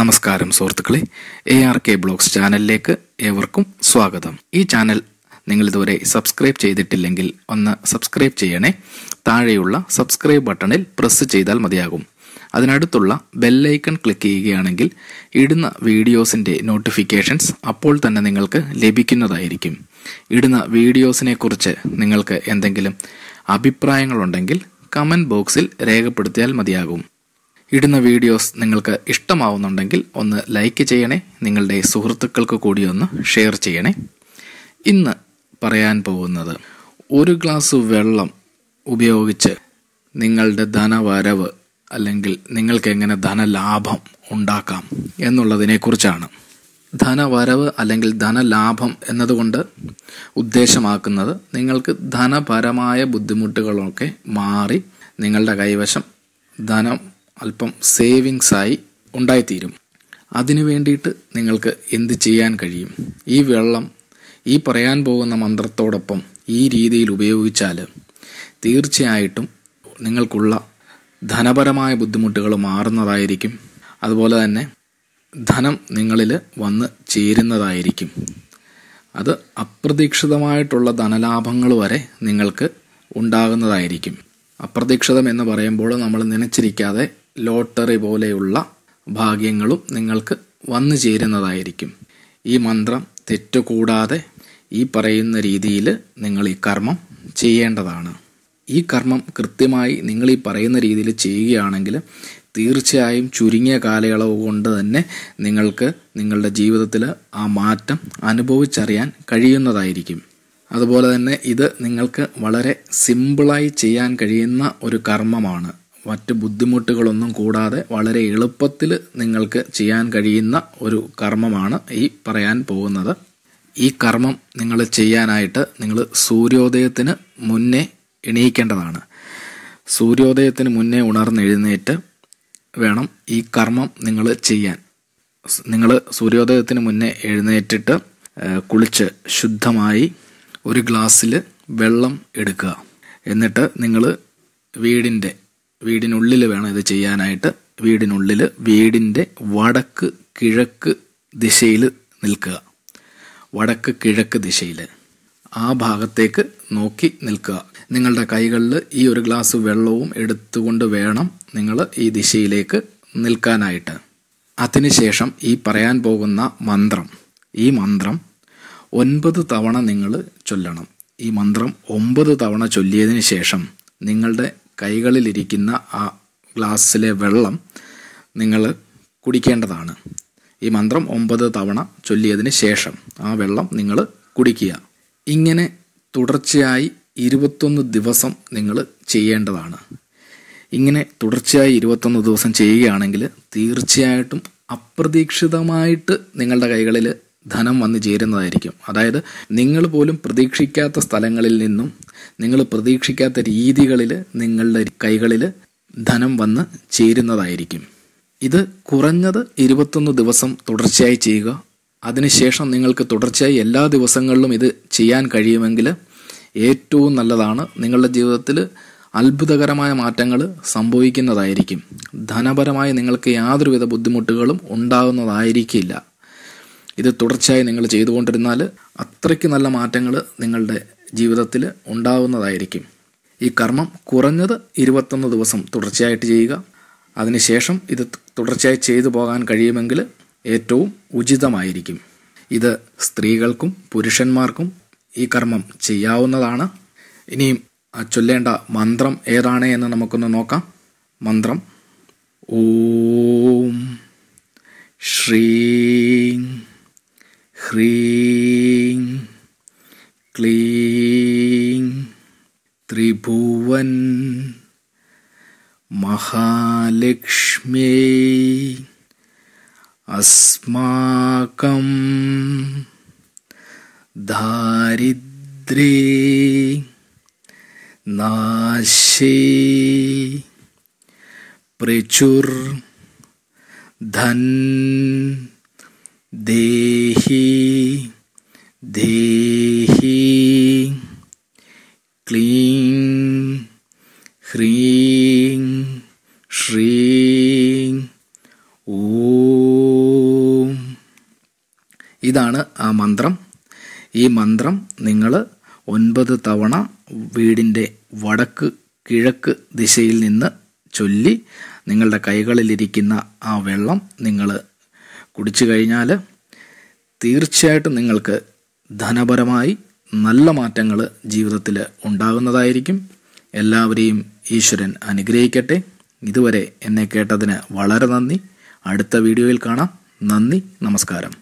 നമസ്കാരം സുഹൃത്തുക്കളെ A R K blogs ചാനലിലേക്ക് ഏവർക്കും സ്വാഗതം ഈ ചാനൽ നിങ്ങൾ ഇതുവരെ സബ്സ്ക്രൈബ് ചെയ്തിട്ടില്ലെങ്കിൽ ഒന്ന് സബ്സ്ക്രൈബ് ചെയ്യണേ താഴെയുള്ള സബ്സ്ക്രൈബ് ബട്ടണിൽ പ്രസ് ചെയ്താൽ മതിയാകും അതിനടുത്തുള്ള ബെല്ലൈക്കൺ ക്ലിക്ക് ചെയ്യുകയാണെങ്കിൽ ഇടുന്ന വീഡിയോസിൻ്റെ നോട്ടിഫിക്കേഷൻസ് അപ്പോൾ തന്നെ നിങ്ങൾക്ക് ലഭിക്കുന്നതായിരിക്കും ഇടുന്ന വീഡിയോസിനെക്കുറിച്ച് നിങ്ങൾക്ക് എന്തെങ്കിലും അഭിപ്രായങ്ങളുണ്ടെങ്കിൽ കമൻറ്റ് ബോക്സിൽ രേഖപ്പെടുത്തിയാൽ മതിയാകും ഇടുന്ന വീഡിയോസ് നിങ്ങൾക്ക് ഇഷ്ടമാവുന്നുണ്ടെങ്കിൽ ഒന്ന് ലൈക്ക് ചെയ്യണേ നിങ്ങളുടെ സുഹൃത്തുക്കൾക്ക് കൂടി ഒന്ന് ഷെയർ ചെയ്യണേ ഇന്ന് പറയാൻ പോകുന്നത് ഒരു ഗ്ലാസ് വെള്ളം ഉപയോഗിച്ച് നിങ്ങളുടെ ധനവരവ് അല്ലെങ്കിൽ നിങ്ങൾക്ക് എങ്ങനെ ധനലാഭം ഉണ്ടാക്കാം എന്നുള്ളതിനെക്കുറിച്ചാണ് ധനവരവ് അല്ലെങ്കിൽ ധനലാഭം എന്നതുകൊണ്ട് ഉദ്ദേശമാക്കുന്നത് നിങ്ങൾക്ക് ധനപരമായ ബുദ്ധിമുട്ടുകളൊക്കെ മാറി നിങ്ങളുടെ കൈവശം ധനം അല്പം സേവിങ്സായി ഉണ്ടായിത്തീരും അതിനു വേണ്ടിയിട്ട് നിങ്ങൾക്ക് എന്ത് ചെയ്യാൻ കഴിയും ഈ വെള്ളം ഈ പറയാൻ പോകുന്ന മന്ത്രത്തോടൊപ്പം ഈ രീതിയിൽ ഉപയോഗിച്ചാൽ തീർച്ചയായിട്ടും നിങ്ങൾക്കുള്ള ധനപരമായ ബുദ്ധിമുട്ടുകൾ മാറുന്നതായിരിക്കും അതുപോലെ തന്നെ ധനം നിങ്ങളിൽ വന്ന് ചേരുന്നതായിരിക്കും അത് അപ്രതീക്ഷിതമായിട്ടുള്ള ധനലാഭങ്ങൾ വരെ നിങ്ങൾക്ക് ഉണ്ടാകുന്നതായിരിക്കും അപ്രതീക്ഷിതം എന്ന് പറയുമ്പോൾ നമ്മൾ നനച്ചിരിക്കാതെ ലോട്ടറി പോലെയുള്ള ഭാഗ്യങ്ങളും നിങ്ങൾക്ക് വന്നു ചേരുന്നതായിരിക്കും ഈ മന്ത്രം തെറ്റുകൂടാതെ ഈ പറയുന്ന രീതിയിൽ നിങ്ങൾ ഈ കർമ്മം ചെയ്യേണ്ടതാണ് ഈ കർമ്മം കൃത്യമായി നിങ്ങൾ ഈ പറയുന്ന രീതിയിൽ ചെയ്യുകയാണെങ്കിൽ തീർച്ചയായും ചുരുങ്ങിയ കാലയളവ് കൊണ്ട് തന്നെ നിങ്ങൾക്ക് നിങ്ങളുടെ ജീവിതത്തിൽ ആ മാറ്റം അനുഭവിച്ചറിയാൻ കഴിയുന്നതായിരിക്കും അതുപോലെ തന്നെ ഇത് നിങ്ങൾക്ക് വളരെ സിമ്പിളായി ചെയ്യാൻ കഴിയുന്ന ഒരു കർമ്മമാണ് മറ്റ് ബുദ്ധിമുട്ടുകളൊന്നും കൂടാതെ വളരെ എളുപ്പത്തിൽ നിങ്ങൾക്ക് ചെയ്യാൻ കഴിയുന്ന ഒരു കർമ്മമാണ് ഈ പറയാൻ പോകുന്നത് ഈ കർമ്മം നിങ്ങൾ ചെയ്യാനായിട്ട് നിങ്ങൾ സൂര്യോദയത്തിന് മുന്നേ എണീക്കേണ്ടതാണ് സൂര്യോദയത്തിന് മുന്നേ ഉണർന്നെഴുന്നേറ്റ് വേണം ഈ കർമ്മം നിങ്ങൾ ചെയ്യാൻ നിങ്ങൾ സൂര്യോദയത്തിന് മുന്നേ എഴുന്നേറ്റിട്ട് കുളിച്ച് ശുദ്ധമായി ഒരു ഗ്ലാസ്സിൽ വെള്ളം എടുക്കുക എന്നിട്ട് നിങ്ങൾ വീടിൻ്റെ വീടിനുള്ളിൽ വേണം ഇത് ചെയ്യാനായിട്ട് വീടിനുള്ളിൽ വീടിൻ്റെ വടക്ക് കിഴക്ക് ദിശയിൽ നിൽക്കുക വടക്ക് കിഴക്ക് ദിശയിൽ ആ ഭാഗത്തേക്ക് നോക്കി നിൽക്കുക നിങ്ങളുടെ കൈകളിൽ ഈ ഒരു ഗ്ലാസ് വെള്ളവും എടുത്തുകൊണ്ട് വേണം നിങ്ങൾ ഈ ദിശയിലേക്ക് നിൽക്കാനായിട്ട് അതിനുശേഷം ഈ പറയാൻ പോകുന്ന മന്ത്രം ഈ മന്ത്രം ഒൻപത് തവണ നിങ്ങൾ ചൊല്ലണം ഈ മന്ത്രം ഒമ്പത് തവണ ചൊല്ലിയതിന് ശേഷം നിങ്ങളുടെ കൈകളിലിരിക്കുന്ന ആ ഗ്ലാസ്സിലെ വെള്ളം നിങ്ങൾ കുടിക്കേണ്ടതാണ് ഈ മന്ത്രം ഒമ്പത് തവണ ചൊല്ലിയതിന് ശേഷം ആ വെള്ളം നിങ്ങൾ കുടിക്കുക ഇങ്ങനെ തുടർച്ചയായി ഇരുപത്തൊന്ന് ദിവസം നിങ്ങൾ ചെയ്യേണ്ടതാണ് ഇങ്ങനെ തുടർച്ചയായി ഇരുപത്തൊന്ന് ദിവസം ചെയ്യുകയാണെങ്കിൽ തീർച്ചയായിട്ടും അപ്രതീക്ഷിതമായിട്ട് നിങ്ങളുടെ കൈകളിൽ ധനം വന്നു ചേരുന്നതായിരിക്കും അതായത് നിങ്ങൾ പോലും പ്രതീക്ഷിക്കാത്ത സ്ഥലങ്ങളിൽ നിന്നും നിങ്ങൾ പ്രതീക്ഷിക്കാത്ത രീതികളിൽ നിങ്ങളുടെ കൈകളിൽ ധനം വന്ന് ചേരുന്നതായിരിക്കും ഇത് കുറഞ്ഞത് ഇരുപത്തൊന്ന് ദിവസം തുടർച്ചയായി ചെയ്യുക അതിനുശേഷം നിങ്ങൾക്ക് തുടർച്ചയായി എല്ലാ ദിവസങ്ങളിലും ഇത് ചെയ്യാൻ കഴിയുമെങ്കിൽ ഏറ്റവും നല്ലതാണ് നിങ്ങളുടെ ജീവിതത്തിൽ അത്ഭുതകരമായ മാറ്റങ്ങൾ സംഭവിക്കുന്നതായിരിക്കും ധനപരമായി നിങ്ങൾക്ക് യാതൊരുവിധ ബുദ്ധിമുട്ടുകളും ഉണ്ടാകുന്നതായിരിക്കില്ല ഇത് തുടർച്ചയായി നിങ്ങൾ ചെയ്തുകൊണ്ടിരുന്നാൽ അത്രയ്ക്ക് നല്ല മാറ്റങ്ങൾ നിങ്ങളുടെ ജീവിതത്തിൽ ഉണ്ടാവുന്നതായിരിക്കും ഈ കർമ്മം കുറഞ്ഞത് ഇരുപത്തൊന്ന് ദിവസം തുടർച്ചയായിട്ട് ചെയ്യുക അതിനുശേഷം ഇത് തുടർച്ചയായി ചെയ്തു പോകാൻ കഴിയുമെങ്കിൽ ഏറ്റവും ഉചിതമായിരിക്കും ഇത് സ്ത്രീകൾക്കും പുരുഷന്മാർക്കും ഈ കർമ്മം ചെയ്യാവുന്നതാണ് ഇനിയും ചൊല്ലേണ്ട മന്ത്രം ഏതാണ് എന്ന് നമുക്കൊന്ന് നോക്കാം മന്ത്രം ഓം ശ്രീ ह्रीं क्लीं त्रिभुवन् महालक्ष्मे अस्माकं धारिद्रे नाशे प्रचुर्धन् ദേഹി ദേഹി ക്ലീം ഹ്രീം ശ്രീം ഓം ഇതാണ് ആ മന്ത്രം ഈ മന്ത്രം നിങ്ങൾ ഒൻപത് തവണ വീടിൻ്റെ വടക്ക് കിഴക്ക് ദിശയിൽ നിന്ന് ചൊല്ലി നിങ്ങളുടെ കൈകളിലിരിക്കുന്ന ആ വെള്ളം നിങ്ങൾ കുടിച്ചു കഴിഞ്ഞാൽ തീർച്ചയായിട്ടും നിങ്ങൾക്ക് ധനപരമായി നല്ല മാറ്റങ്ങൾ ജീവിതത്തിൽ ഉണ്ടാകുന്നതായിരിക്കും എല്ലാവരെയും ഈശ്വരൻ അനുഗ്രഹിക്കട്ടെ ഇതുവരെ എന്നെ കേട്ടതിന് വളരെ നന്ദി അടുത്ത വീഡിയോയിൽ കാണാം നന്ദി നമസ്കാരം